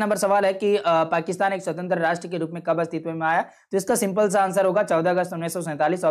number सवाल है कि पाकिस्तान एक स्वतंत्र राष्ट्र के रूप में कब अस्तित्व में आया तो इसका सिंपल सा आंसर होगा चौदह अगस्त उन्नीस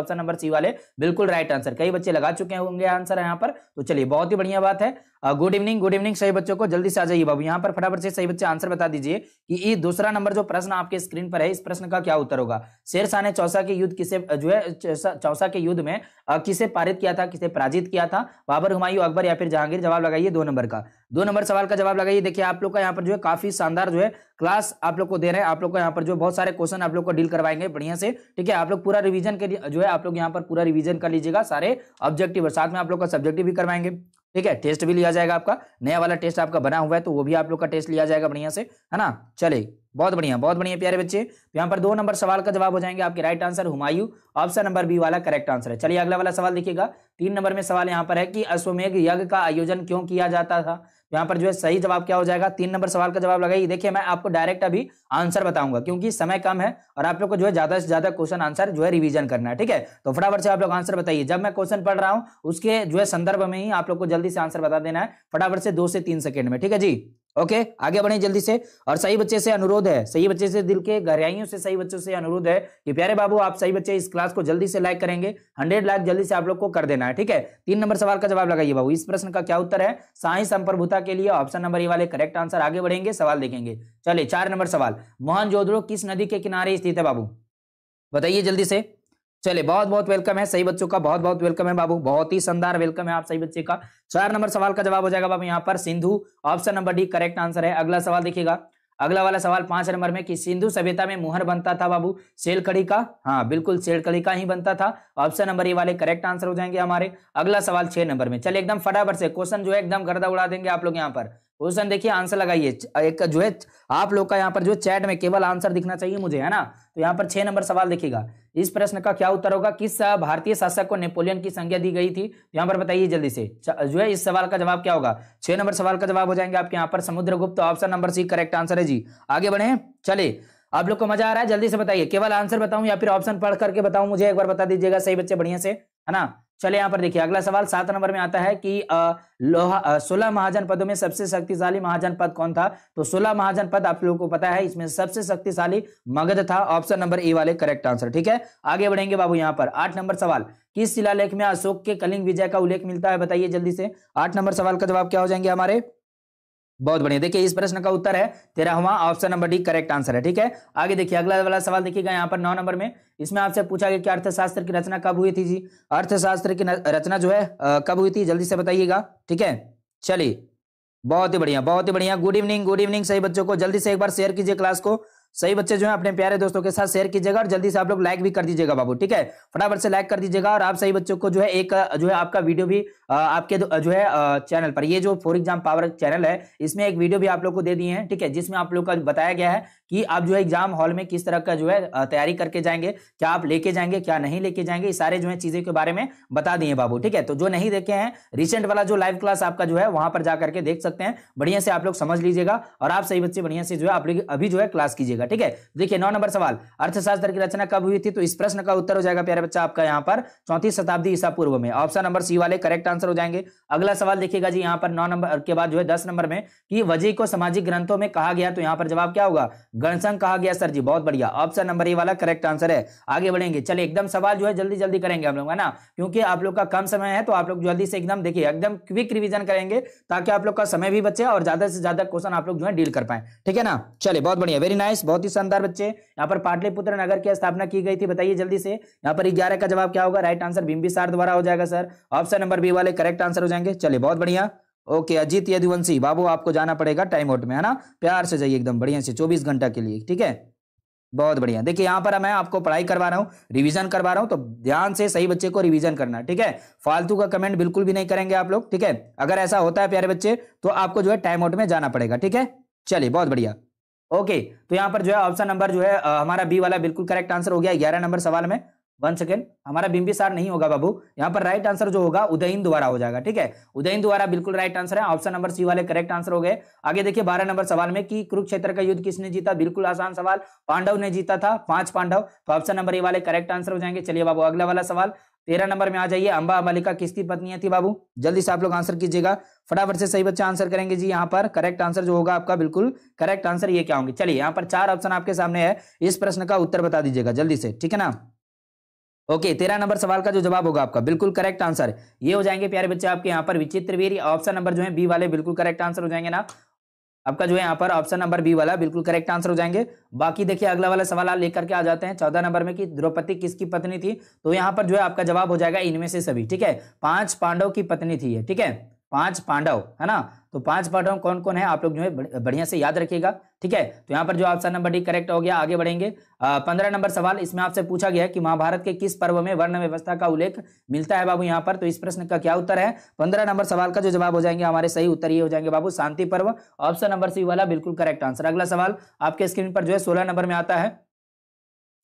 ऑप्शन नंबर सी वाले बिल्कुल राइट आंसर कई बच्चे लगा चुके होंगे आंसर यहाँ पर तो चलिए बहुत ही बढ़िया बात है गुड इवनिंग गुड इवनिंग सही बच्चों को जल्दी से आ जाइए बाबू यहाँ पर फटाफट से सही बच्चे आंसर बता दीजिए कि ये दूसरा नंबर जो प्रश्न आपके स्क्रीन पर है इस प्रश्न का क्या उत्तर होगा शेर शाह ने चौसा के युद्ध किसे जो है चौसा के युद्ध में किसे पारित किया था किसे पराजित किया था बाबर हुमायूं अकबर या फिर जहांगीर जवाब लगाइए दो नंबर का दो नंबर सवाल का जवाब लगाइए देखिए आप लोग का यहाँ पर जो है काफी शानदार जो है क्लास आप लोग को दे रहे हैं आप लोग को यहाँ पर जो बहुत सारे क्वेश्चन आप लोग को डील करवाएंगे बढ़िया से ठीक है आप लोग पूरा रिविजन के जो है आप लोग यहाँ पर पूरा रिविजन कर लीजिएगा सारे ऑब्जेक्टिव और साथ में आप लोग का सब्जेक्टिव भी करवाएंगे ठीक है टेस्ट भी लिया जाएगा आपका नया वाला टेस्ट आपका बना हुआ है तो वो भी आप लोग का टेस्ट लिया जाएगा बढ़िया से है ना चले बहुत बढ़िया बहुत बढ़िया प्यारे बच्चे तो यहाँ पर दो नंबर सवाल का जवाब हो जाएंगे आपके right answer Humayun option number B वाला करेक्ट आंसर है चलिए अगला वाला सवाल देखिएगा तीन नंबर में सवाल यहाँ पर है कि अश्वमेघ यज्ञ का आयोजन क्यों किया जाता था यहाँ पर जो है सही जवाब क्या हो जाएगा तीन नंबर सवाल का जवाब लगाइए देखिए मैं आपको डायरेक्ट अभी आंसर बताऊंगा क्योंकि समय कम है और आप लोग को जो है ज्यादा से ज्यादा क्वेश्चन आंसर जो है रिवीजन करना है ठीक है तो फटाफट से आप लोग आंसर बताइए जब मैं क्वेश्चन पढ़ रहा हूँ उसके जो है संदर्भ में ही आप लोग को जल्दी से आंसर बता देना है फटाफट से दो से तीन सेकेंड में ठीक है जी ओके आगे बढ़े जल्दी से और सही बच्चे से अनुरोध है सही बच्चे से दिल के गहराइयों से सही बच्चों से अनुरोध है कि प्यारे बाबू आप सही बच्चे इस क्लास को जल्दी से लाइक करेंगे हंड्रेड लाइक जल्दी से आप लोग को कर देना है ठीक है तीन नंबर सवाल का जवाब लगाइए बाबू इस प्रश्न का क्या उत्तर है साई संप्रभुता के लिए ऑप्शन नंबर ये वाले करेक्ट आंसर आगे बढ़ेंगे सवाल देखेंगे चलिए चार नंबर सवाल मोहन किस नदी के किनारे स्थित है बाबू बताइए जल्दी से चले बहुत बहुत वेलकम है सही बच्चों का बहुत बहुत वेलकम है बाबू बहुत ही शानदार वेलकम है आप सही बच्चे का चार नंबर सवाल का जवाब हो जाएगा बाबू यहाँ पर Sindhu option number D correct answer है अगला सवाल देखिएगा अगला वाला सवाल पांच नंबर में कि सिंधु सभ्यता में मुहर बनता था बाबू सेलकड़ी का हाँ बिल्कुल सेलकड़ी का ही बनता था ऑप्शन नंबर ये वाले करेक्ट आंसर हो जाएंगे हमारे अगला सवाल छह नंबर में चलिए एकदम फटाफट से क्वेश्चन जो है एकदम गर्दा उड़ा देंगे आप लोग यहाँ पर क्वेश्चन देखिए आंसर लगाइए एक जो है आप लोग का यहाँ पर जो चैट में केवल आंसर दिखना चाहिए मुझे है ना तो यहाँ पर छह नंबर सवाल देखिएगा इस प्रश्न का क्या उत्तर होगा किस भारतीय शासक को नेपोलियन की संज्ञा दी गई थी तो यहाँ पर बताइए जल्दी से जो है इस सवाल का जवाब क्या होगा छह नंबर सवाल का जवाब हो जाएंगे आपके यहाँ पर Samudragupta option number C correct answer है जी आगे बढ़े चले आप लोग को मजा आ रहा है जल्दी से बताइए केवल आंसर बताऊं या फिर ऑप्शन पढ़ करके बताऊं मुझे एक बार बता दीजिएगा सही बच्चे बढ़िया से है ना चले यहां पर देखिए अगला सवाल सात नंबर में आता है कि लोहा सोलह महाजन पदों में सबसे शक्तिशाली महाजन पद कौन था तो सोलह महाजन पद आप लोगों को पता है इसमें सबसे शक्तिशाली मगध था ऑप्शन नंबर ए वाले करेक्ट आंसर ठीक है आगे बढ़ेंगे बाबू यहाँ पर आठ नंबर सवाल किस शिलालेख में अशोक के कलिंग विजय का उल्लेख मिलता है बताइए जल्दी से आठ नंबर सवाल का जवाब क्या हो जाएंगे हमारे बहुत बढ़िया देखिए इस प्रश्न का उत्तर है तेरहवा option number D correct answer है ठीक है आगे देखिए अगला वाला सवाल देखिएगा यहाँ पर नौ नंबर में इसमें आपसे पूछा गया कि अर्थशास्त्र की रचना कब हुई थी जी अर्थशास्त्र की रचना जो है कब हुई थी जल्दी से बताइएगा ठीक है चलिए बहुत ही बढ़िया बहुत ही बढ़िया गुड इवनिंग गुड इवनिंग सही बच्चों को जल्दी से एक बार शेयर कीजिए क्लास को सही बच्चे जो है अपने प्यारे दोस्तों के साथ शेयर कीजिएगा और जल्दी से आप लोग लाइक भी कर दीजिएगा बाबू ठीक है फटाफट से लाइक कर दीजिएगा और आप सही बच्चों को जो है एक जो है आपका वीडियो भी आपके जो है चैनल पर ये जो फॉर एग्जाम पावर चैनल है इसमें एक वीडियो भी आप लोग को दे दिए हैं ठीक है जिसमें आप लोग का बताया गया है कि आप जो है एग्जाम हॉल में किस तरह का जो है तैयारी करके जाएंगे क्या आप लेके जाएंगे क्या नहीं लेके जाएंगे ये सारे जो है चीजें के बारे में बता दिए बाबू ठीक है तो जो नहीं देखे हैं रिसेंट वाला जो लाइव क्लास आपका जो है वहां पर जाकर के देख सकते हैं बढ़िया से आप लोग समझ लीजिएगा और आप सही बच्चे बढ़िया से जो है आप लोग अभी जो है क्लास कीजिएगा दीजिएगा ठीक है देखिए नौ नंबर सवाल अर्थशास्त्र की रचना कब हुई थी तो इस प्रश्न का उत्तर हो जाएगा प्यारे बच्चा आपका यहाँ पर चौथी शताब्दी ईसा पूर्व में ऑप्शन नंबर सी वाले करेक्ट आंसर हो जाएंगे अगला सवाल देखिएगा जी यहाँ पर नौ नंबर के बाद जो है दस नंबर में कि वजी को सामाजिक ग्रंथों में कहा गया तो यहाँ पर जवाब क्या होगा गणसंघ कहा गया सर जी बहुत बढ़िया ऑप्शन नंबर ए वाला करेक्ट आंसर है आगे बढ़ेंगे चलिए एकदम सवाल जो है जल्दी जल्दी करेंगे हम लोग है ना क्योंकि आप लोग का कम समय है तो आप लोग जल्दी से एकदम देखिए एकदम क्विक रिविजन करेंगे ताकि आप लोग का समय भी बचे और ज्यादा से ज्यादा क्वेश्चन आप लोग जो है डील कर पाए ठीक है ना चलिए बहुत बढ़िया वेरी नाइस बहुत ही शानदार बच्चे यहाँ पर पाटलिपुत्र नगर की स्थापना की गई थी बताइए जल्दी से यहाँ पर ग्यारह का जवाब क्या होगा राइट आंसर बिंबिसार द्वारा हो जाएगा सर ऑप्शन नंबर बी वाले करेक्ट आंसर हो जाएंगे चलिए बहुत बढ़िया ओके अजीत यदुवंशी बाबू आपको जाना पड़ेगा टाइम आउट में है ना प्यार से जाइए एकदम बढ़िया से चौबीस घंटा के लिए ठीक है बहुत बढ़िया देखिए यहाँ पर मैं आपको पढ़ाई करवा रहा हूँ रिवीजन करवा रहा हूँ तो ध्यान से सही बच्चे को रिवीजन करना ठीक है फालतू का कमेंट बिल्कुल भी नहीं करेंगे आप लोग ठीक है अगर ऐसा होता है प्यारे बच्चे तो आपको जो है टाइम आउट में जाना पड़ेगा ठीक है चलिए बहुत बढ़िया ओके तो यहाँ पर जो है ऑप्शन नंबर जो है हमारा बी वाला बिल्कुल करेक्ट आंसर हो गया ग्यारह नंबर सवाल में वन सेकेंड हमारा बिंबिसार नहीं होगा बाबू यहाँ पर राइट आंसर जो होगा उदयन द्वारा हो जाएगा ठीक है उदयन द्वारा बिल्कुल राइट आंसर है ऑप्शन नंबर सी वाले करेक्ट आंसर हो गए आगे देखिए बारह नंबर सवाल में कि कुरुक्षेत्र का युद्ध किसने जीता बिल्कुल आसान सवाल पांडव ने जीता था पांच पांडव तो ऑप्शन नंबर ए वाले करेक्ट आंसर हो जाएंगे चलिए बाबू अगला वाला सवाल तेरह नंबर में आ जाइए अंबा अमालिका किसकी पत्नी थी बाबू जल्दी से आप लोग आंसर कीजिएगा फटाफट से सही बच्चा आंसर करेंगे जी यहाँ पर करेक्ट आंसर जो होगा आपका बिल्कुल करेक्ट आंसर ये क्या होंगे चलिए यहाँ पर चार ऑप्शन आपके सामने है इस प्रश्न का उत्तर बता दीजिएगा जल्दी से ठीक है ना ओके तेरह नंबर सवाल का जो जवाब होगा आपका बिल्कुल करेक्ट आंसर ये हो जाएंगे प्यारे बच्चे आपके यहाँ पर विचित्र वीर ऑप्शन नंबर जो है बी वाले बिल्कुल करेक्ट आंसर हो जाएंगे ना आपका जो है यहाँ पर ऑप्शन नंबर बी वाला बिल्कुल करेक्ट आंसर हो जाएंगे बाकी देखिए अगला वाला सवाल लेकर के आ जाते हैं चौदह नंबर में कि द्रौपदी किसकी पत्नी थी तो यहाँ पर जो है आपका जवाब हो जाएगा इनमें से सभी ठीक है पांच पांडव की पत्नी थी ठीक है पांच पांडव है ना तो पांच पांडव कौन कौन है आप लोग जो है बढ़िया से याद रखिएगा ठीक है तो यहाँ पर जो ऑप्शन नंबर डी करेक्ट हो गया आगे बढ़ेंगे पंद्रह नंबर सवाल इसमें आपसे पूछा गया है कि महाभारत के किस पर्व में वर्ण व्यवस्था का उल्लेख मिलता है बाबू यहाँ पर तो इस प्रश्न का क्या उत्तर है पंद्रह नंबर सवाल का जो जवाब हो जाएंगे हमारे सही उत्तर ये हो जाएंगे बाबू शांति पर्व ऑप्शन नंबर सी वाला बिल्कुल करेक्ट आंसर अगला सवाल आपके स्क्रीन पर जो है सोलह नंबर में आता है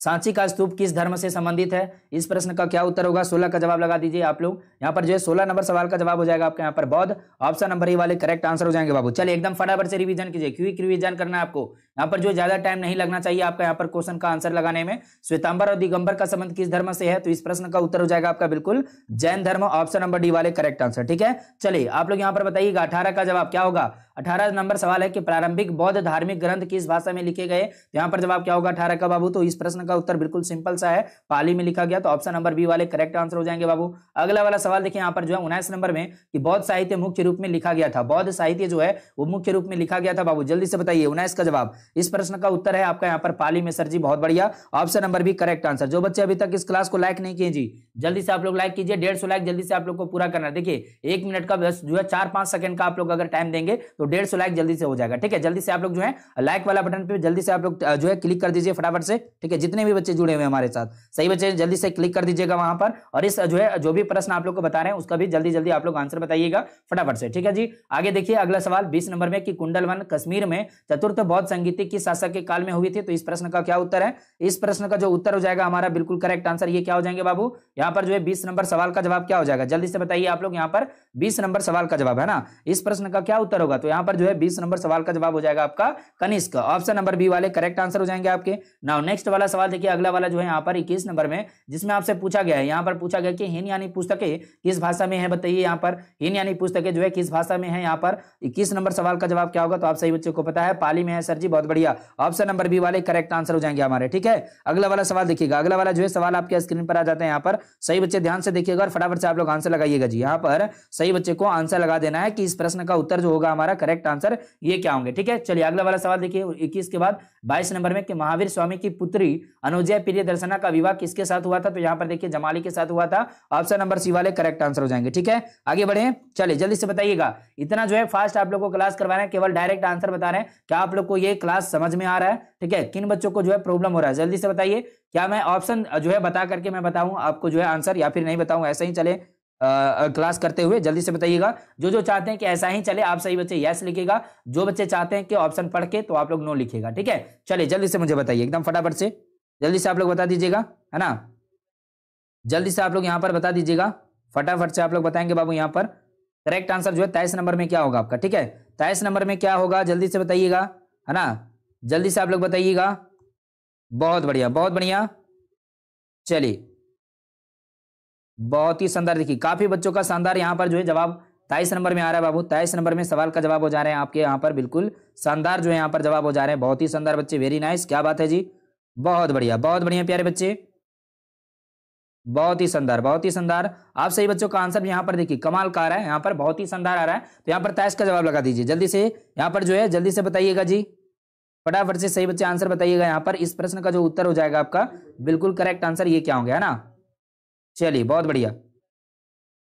सांची का स्तूप किस धर्म से संबंधित है इस प्रश्न का क्या उत्तर होगा सोलह का जवाब लगा दीजिए आप लोग यहाँ पर जो है सोलह नंबर सवाल का जवाब हो जाएगा आपके यहाँ पर बौद्ध ऑप्शन नंबर ही वाले करेक्ट आंसर हो जाएंगे बाबू चलिए एकदम फटाफट से रिवीजन कीजिए क्विक रिवीजन करना है आपको यहाँ पर जो ज्यादा टाइम नहीं लगना चाहिए आपका यहाँ पर क्वेश्चन का आंसर लगाने में श्वेतांबर और दिगंबर का संबंध किस धर्म से है तो इस प्रश्न का उत्तर हो जाएगा आपका बिल्कुल जैन धर्म ऑप्शन नंबर डी वाले करेक्ट आंसर ठीक है चलिए आप लोग यहाँ पर बताइएगा अठारह का जवाब क्या होगा अठारह नंबर सवाल है कि प्रारंभिक बौद्ध धार्मिक ग्रंथ किस भाषा में लिखे गए तो यहाँ पर जवाब क्या होगा अठारह का बाबू तो इस प्रश्न का उत्तर बिल्कुल सिंपल सा है पाली में लिखा गया तो ऑप्शन नंबर बी वाले करेक्ट आंसर हो जाएंगे बाबू अगला वाला सवाल देखिए यहाँ पर जो है उन्नीस नंबर में कि बौद्ध साहित्य मुख्य रूप में लिखा गया था बौद्ध साहित्य जो है वो मुख्य रूप में लिखा गया था बाबू जल्दी से बताइए उन्नीस का जवाब इस प्रश्न का उत्तर है आपका यहाँ पर पाली में सर जी बहुत बढ़िया option number B correct answer जो बच्चे अभी तक इस क्लास को लाइक नहीं किए जी जल्दी से आप लोग लाइक कीजिए डेढ़ लाइक जल्दी से आप लोग को पूरा करना देखिए एक मिनट का जो है चार पांच सेकंड का आप लोग अगर टाइम देंगे तो डेढ़ लाइक जल्दी से हो जाएगा ठीक है जल्दी से आप लोग जो है लाइक वाला बटन पर जल्दी से आप लोग जो है क्लिक कर दीजिए फटाफट से ठीक है जितने भी बच्चे जुड़े हुए हमारे साथ सही बच्चे जल्दी से क्लिक कर दीजिएगा वहां पर और इस जो है जो भी प्रश्न आप लोग को बता रहे हैं उसका भी जल्दी जल्दी आप लोग आंसर बताइएगा फटाफट से ठीक है जी आगे देखिए अगला सवाल बीस नंबर में कि कुंडलवन कश्मीर में चतुर्थ बौद्ध संगीत जीते किस शासक के काल में हुई थी तो इस प्रश्न का क्या उत्तर है इस प्रश्न का जो उत्तर हो जाएगा हमारा बिल्कुल करेक्ट आंसर ये क्या हो जाएंगे बाबू यहाँ पर जो है बीस नंबर सवाल का जवाब क्या हो जाएगा जल्दी से बताइए आप लोग यहाँ पर बीस नंबर सवाल का जवाब है ना इस प्रश्न का क्या उत्तर होगा तो यहाँ पर जो है बीस नंबर सवाल का जवाब हो जाएगा आपका कनिष्क ऑप्शन नंबर बी वाले करेक्ट आंसर हो जाएंगे आपके नाउ नेक्स्ट वाला सवाल देखिए अगला वाला जो है यहाँ पर इक्कीस नंबर में जिसमें आपसे पूछा गया है यहाँ पर पूछा गया कि हिन यानी पुस्तकें किस भाषा में है बताइए यहाँ पर हिन यानी पुस्तकें जो है किस भाषा में है यहाँ पर इक्कीस नंबर सवाल का जवाब क्या होगा तो आप सही बच्चों को पता है पाली में है सर जी बहुत बढ़िया ऑप्शन नंबर बी वाले करेक्ट आंसर हो जाएंगे हमारे ठीक है अगला वाला सवाल देखिएगा अगला वाला जो है सवाल आपके स्क्रीन पर आ जाते हैं यहाँ पर सही बच्चे ध्यान से देखिएगा और फटाफट से आप लोग आंसर लगाइएगा जी यहाँ पर सही सही बच्चे को आंसर लगा देना है कि इस प्रश्न का उत्तर जो होगा हमारा करेक्ट आंसर ये क्या होंगे ठीक है चलिए अगला वाला सवाल देखिए इक्कीस के बाद बाईस नंबर में कि महावीर स्वामी की पुत्री अनुजय प्रिय दर्शना का विवाह किसके साथ हुआ था तो यहाँ पर देखिए जमाली के साथ हुआ था ऑप्शन नंबर सी वाले करेक्ट आंसर हो जाएंगे ठीक है आगे बढ़े चलिए जल्दी से बताइएगा इतना जो है फास्ट आप लोग को क्लास करवा रहे हैं केवल डायरेक्ट आंसर बता रहे हैं क्या आप लोग को ये क्लास समझ में आ रहा है ठीक है किन बच्चों को जो है प्रॉब्लम हो रहा है जल्दी से बताइए क्या मैं ऑप्शन जो है बता करके मैं बताऊं आपको जो है आंसर या फिर नहीं बताऊं ऐसे ही चले क्लास करते हुए जल्दी से बताइएगा जो जो चाहते हैं कि ऐसा ही चले आप सही बच्चे यस लिखेगा जो बच्चे चाहते हैं कि ऑप्शन पढ़ के तो आप लोग नो लिखेगा ठीक है चलिए जल्दी से मुझे बताइए एकदम फटाफट से जल्दी से आप लोग बता दीजिएगा है ना जल्दी से आप लोग यहाँ पर बता दीजिएगा फटाफट से आप लोग बताएंगे बाबू यहाँ पर करेक्ट आंसर जो है तेईस नंबर में क्या होगा आपका ठीक है तेईस नंबर में क्या होगा जल्दी से बताइएगा है ना जल्दी से आप लोग बताइएगा बहुत बढ़िया बहुत बढ़िया चलिए बहुत ही शानदार देखिए काफी बच्चों का शानदार यहाँ पर जो है जवाब ताइस नंबर में आ रहा है बाबू ताइस नंबर में सवाल का जवाब हो जा रहे हैं आपके यहाँ पर बिल्कुल शानदार जो है यहाँ पर जवाब हो जा रहे हैं बहुत ही शानदार बच्चे वेरी नाइस क्या बात है जी बहुत बढ़िया बहुत बढ़िया प्यारे बच्चे बहुत ही शानदार बहुत ही शानदार आप सही बच्चों का आंसर यहाँ पर देखिए कमाल का आ रहा है यहाँ पर बहुत ही शानदार आ रहा है तो यहाँ पर ताइस का जवाब लगा दीजिए जल्दी से यहाँ पर जो है जल्दी से बताइएगा जी फटाफट से सही बच्चे आंसर बताइएगा यहाँ पर इस प्रश्न का जो उत्तर हो जाएगा आपका बिल्कुल करेक्ट आंसर ये क्या होंगे है ना चलिए बहुत बढ़िया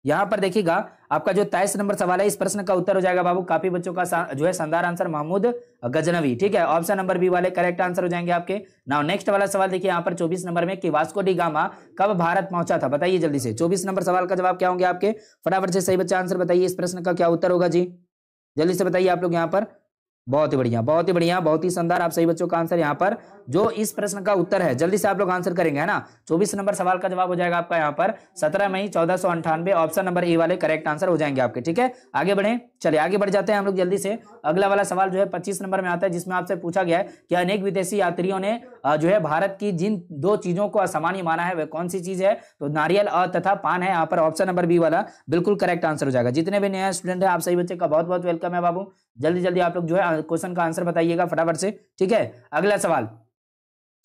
यहां पर देखिएगा आपका जो तेईस नंबर सवाल है इस प्रश्न का उत्तर हो जाएगा बाबू काफी बच्चों का जो है शानदार आंसर महमूद गजनवी ठीक है ऑप्शन नंबर बी वाले करेक्ट आंसर हो जाएंगे आपके नाउ नेक्स्ट वाला सवाल देखिए यहाँ पर 24 नंबर में कि वास्को डी गामा कब भारत पहुंचा था बताइए जल्दी से 24 नंबर सवाल का जवाब क्या होंगे आपके फटाफट से सही बच्चा आंसर बताइए इस प्रश्न का क्या उत्तर होगा जी जल्दी से बताइए आप लोग यहाँ पर बहुत ही बढ़िया बहुत ही बढ़िया बहुत ही शानदार आप सही बच्चों का आंसर यहाँ पर जो इस प्रश्न का उत्तर है जल्दी से आप लोग आंसर करेंगे है ना चौबीस नंबर सवाल का जवाब हो जाएगा आपका यहाँ पर सत्रह मई चौदह सौ अंठानवे ऑप्शन नंबर ए वाले करेक्ट आंसर हो जाएंगे आपके ठीक है आगे बढ़े चलिए आगे बढ़ जाते हैं हम लोग जल्दी से अगला वाला सवाल जो है पच्चीस नंबर में आता है जिसमें आपसे पूछा गया है कि अनेक विदेशी यात्रियों ने जो है भारत की जिन दो चीजों को असामान्य माना है वह कौन सी चीज है तो नारियल तथा पान है यहाँ पर ऑप्शन नंबर बी वाला बिल्कुल करेक्ट आंसर हो जाएगा जितने भी नया स्टूडेंट है आप सही बच्चे का बहुत बहुत वेलकम है बाबू जल्दी जल्दी आप लोग जो है क्वेश्चन का आंसर बताइएगा फटाफट से ठीक है अगला सवाल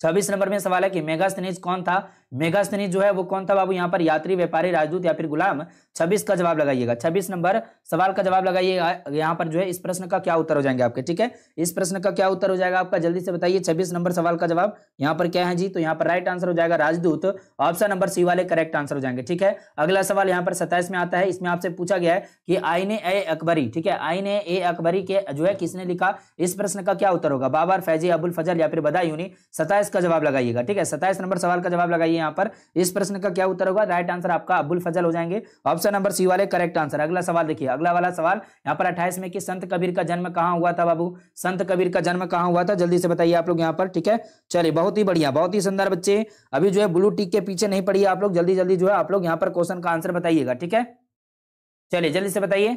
छब्बीस नंबर में सवाल है कि मेगास्थनीज कौन था मेघास्तनी जो है वो कौन था बाबू यहाँ पर यात्री व्यापारी राजदूत या फिर गुलाम छब्बीस का जवाब लगाइएगा छब्बीस नंबर सवाल का जवाब लगाइएगा यहाँ पर जो है इस प्रश्न का क्या उत्तर हो जाएंगे आपके ठीक है इस प्रश्न का क्या उत्तर हो जाएगा आपका जल्दी से बताइए छब्बीस नंबर सवाल का जवाब यहाँ पर क्या है जी तो यहाँ पर राइट आंसर हो जाएगा राजदूत ऑप्शन नंबर सी वाले करेक्ट आंसर हो जाएंगे ठीक है अगला सवाल यहाँ पर सत्ताईस में आता है इसमें आपसे पूछा गया है कि आईने ए अकबरी ठीक है आईने ए अकबरी के जो है किसने लिखा इस प्रश्न का क्या उत्तर होगा बाबर फैजी अबुल फजल या फिर बदायूनी सताइस का जवाब लगाइएगा ठीक है सताइस नंबर सवाल का जवाब लगाइए यहाँ पर इस प्रश्न का क्या उत्तर होगा राइट आंसर आपका अबुल फजल हो जाएंगे ऑप्शन नंबर सी वाले करेक्ट आंसर अगला सवाल देखिए अगला वाला सवाल यहाँ पर अट्ठाईस में कि संत कबीर का जन्म कहाँ हुआ था बाबू संत कबीर का जन्म कहाँ हुआ था जल्दी से बताइए आप लोग यहाँ पर ठीक है चलिए बहुत ही बढ़िया बहुत ही सुंदर बच्चे अभी जो है ब्लू टिक के पीछे नहीं पड़िए आप लोग जल्दी जल्दी जो है आप लोग यहाँ पर क्वेश्चन का आंसर बताइएगा ठीक है चलिए जल्दी से बताइए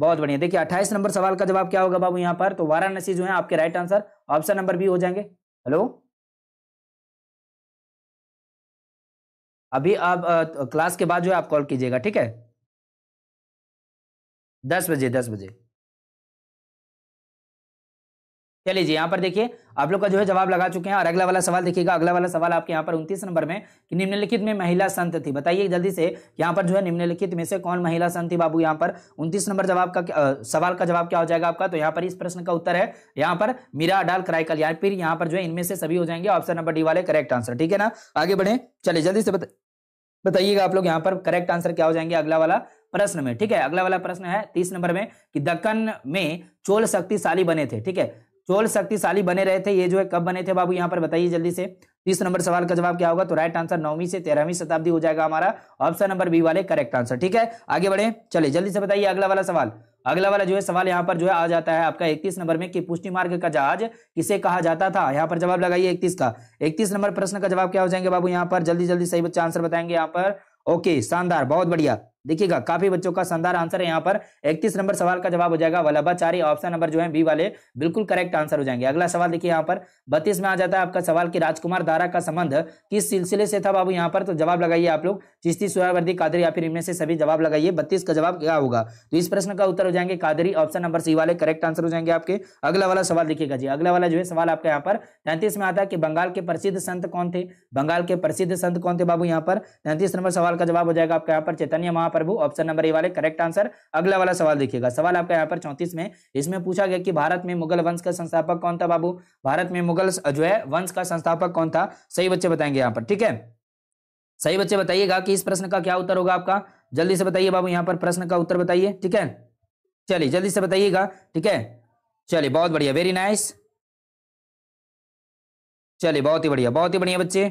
बहुत बढ़िया देखिए अट्ठाईस नंबर सवाल का जवाब क्या होगा बाबू यहाँ पर तो वाराणसी जो है आपके right answer option number B हो जाएंगे हेलो अभी आप तो क्लास के बाद जो है आप कॉल कीजिएगा ठीक है दस बजे दस बजे चलिए जी यहाँ पर देखिए आप लोग का जो है जवाब लगा चुके हैं और अगला वाला सवाल देखिएगा अगला वाला सवाल आपके यहाँ पर उन्तीस नंबर में कि निम्नलिखित में महिला संत थी बताइए जल्दी से यहाँ पर जो है निम्नलिखित में से कौन महिला संत थी बाबू यहाँ पर उन्तीस नंबर जवाब का आ, सवाल का जवाब क्या हो जाएगा आपका तो यहाँ पर इस प्रश्न का उत्तर है यहाँ पर मीरा अडाल क्राइकल या फिर यहाँ पर जो है इनमें से सभी हो जाएंगे ऑप्शन नंबर डी वाले करेक्ट आंसर ठीक है ना आगे बढ़े चलिए जल्दी से बताए बताइएगा आप लोग यहाँ पर करेक्ट आंसर क्या हो जाएंगे अगला वाला प्रश्न में ठीक है अगला वाला प्रश्न है तीस नंबर में कि दक्कन में चोल शक्तिशाली बने थे ठीक है चोल शक्तिशाली बने रहे थे ये जो है कब बने थे बाबू यहाँ पर बताइए जल्दी से तीस नंबर सवाल का जवाब क्या होगा तो राइट आंसर नौवीं से तेरहवीं शताब्दी हो जाएगा हमारा ऑप्शन नंबर बी वाले करेक्ट आंसर ठीक है आगे बढ़े चले जल्दी से बताइए अगला वाला सवाल अगला वाला जो है सवाल यहाँ पर जो है आ जाता है आपका इकतीस नंबर में कि पुष्टि मार्ग का जहाज किसे कहा जाता था यहाँ पर जवाब लगाइए इकतीस का इकतीस नंबर प्रश्न का जवाब क्या हो जाएंगे बाबू यहाँ पर जल्दी जल्दी सही बच्चा आंसर बताएंगे यहाँ पर ओके शानदार बहुत बढ़िया देखिएगा काफी बच्चों का शानदार आंसर है यहाँ पर 31 नंबर सवाल का जवाब हो जाएगा वल्लभाचार्य ऑप्शन नंबर जो है बी वाले बिल्कुल करेक्ट आंसर हो जाएंगे अगला सवाल देखिए यहाँ पर 32 में आ जाता है आपका सवाल कि राजकुमार दारा का संबंध किस सिलसिले से था बाबू यहाँ पर तो जवाब लगाइए आप लोग चिश्ती सुहावर्दी कादरी या फिर इनमें से सभी जवाब लगाइए बत्तीस का जवाब क्या होगा तो इस प्रश्न का उत्तर हो जाएंगे कादरी ऑप्शन नंबर सी वाले करेक्ट आंसर हो जाएंगे आपके अगला वाला सवाल देखिएगा जी अगला वाला जो है सवाल आपका यहाँ पर तैंतीस में आता है कि बंगाल के प्रसिद्ध संत कौन थे बंगाल के प्रसिद्ध संत कौन थे बाबू यहाँ पर तैंतीस नंबर सवाल का जवाब हो जाएगा आपका यहाँ पर चैतन्य महा प्रभु ऑप्शन नंबर ए वाले करेक्ट आंसर अगला वाला सवाल देखिएगा सवाल आपका यहाँ पर चौंतीस में इसमें पूछा गया कि भारत में मुगल वंश का संस्थापक कौन था बाबू भारत में मुगल जो है वंश का संस्थापक कौन था सही बच्चे बताएंगे यहाँ पर ठीक है सही बच्चे बताइएगा कि इस प्रश्न का क्या उत्तर होगा आपका जल्दी से बताइए बाबू यहाँ पर प्रश्न का उत्तर बताइए ठीक है चलिए जल्दी से बताइएगा ठीक है चलिए बहुत बढ़िया वेरी नाइस चलिए बहुत ही बढ़िया बहुत ही बढ़िया बच्चे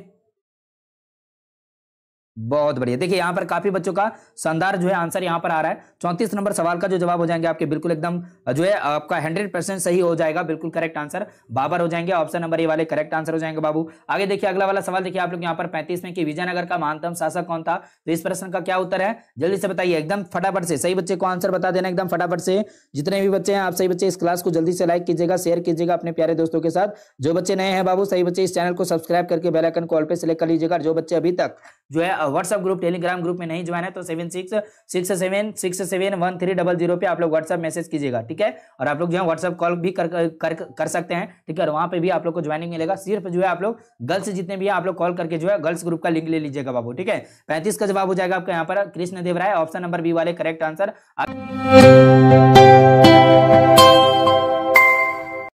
बहुत बढ़िया देखिए यहां पर काफी बच्चों का शानदार जो है आंसर यहाँ पर आ रहा है चौंतीस नंबर सवाल का जो जवाब हो जाएंगे आपके बिल्कुल एकदम जो है आपका हंड्रेड परसेंट सही हो जाएगा बिल्कुल करेक्ट आंसर बाबर हो जाएंगे ऑप्शन नंबर ए वाले करेक्ट आंसर हो जाएंगे बाबू आगे देखिए अगला वाला सवाल देखिए आप लोग यहाँ पर पैंतीस में विजयनगर का महानतम शासक कौन था तो इस प्रश्न का क्या उत्तर है जल्दी से बताइए एकदम फटाफट से सही बच्चे को आंसर बता देना एकदम फटाफट से जितने भी बच्चे हैं आप सही बच्चे इस क्लास को जल्दी से लाइक कीजिएगा शेयर कीजिएगा अपने प्यारे दोस्तों के साथ जो बच्चे नए हैं बाबू सही बच्चे इस चैनल को सब्सक्राइब करके बेलाइकन कॉल पर सेलेक्ट कर लीजिएगा जो बच्चे अभी तक जो है व्हाट्सअप ग्रुप टेलीग्राम ग्रुप में नहीं ज्वाइन है तो seven six six seven six seven one three double zero पे आप लोग व्हाट्सअप मैसेज कीजिएगा ठीक है और आप लोग जो है व्हाट्सअप कॉल भी कर, कर, कर सकते हैं ठीक है और वहां पे भी आप लोग को ज्वाइनिंग मिलेगा सिर्फ जो है आप लोग गर्ल्स जितने भी है आप लोग कॉल करके जो है गर्ल्स ग्रुप का लिंक ले लीजिएगा बाबू ठीक है पैंतीस का जवाब हो जाएगा आपका यहाँ पर Krishna Deva Raya option number B वाले करेक्ट आंसर